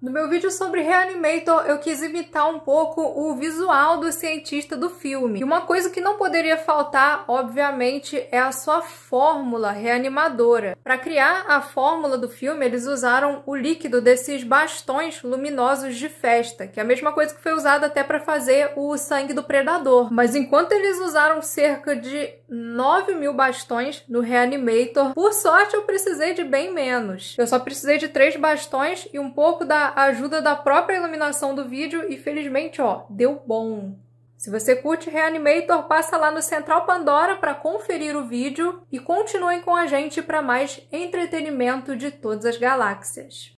No meu vídeo sobre Reanimator, eu quis imitar um pouco o visual do cientista do filme. E uma coisa que não poderia faltar, obviamente, é a sua fórmula reanimadora. Para criar a fórmula do filme, eles usaram o líquido desses bastões luminosos de festa, que é a mesma coisa que foi usada até para fazer o sangue do predador. Mas enquanto eles usaram cerca de 9 mil bastões no Reanimator, por sorte eu precisei de bem menos. Eu só precisei de três bastões e um pouco da a ajuda da própria iluminação do vídeo e felizmente, ó, deu bom. Se você curte Reanimator, passa lá no Central Pandora para conferir o vídeo e continue com a gente para mais entretenimento de todas as galáxias.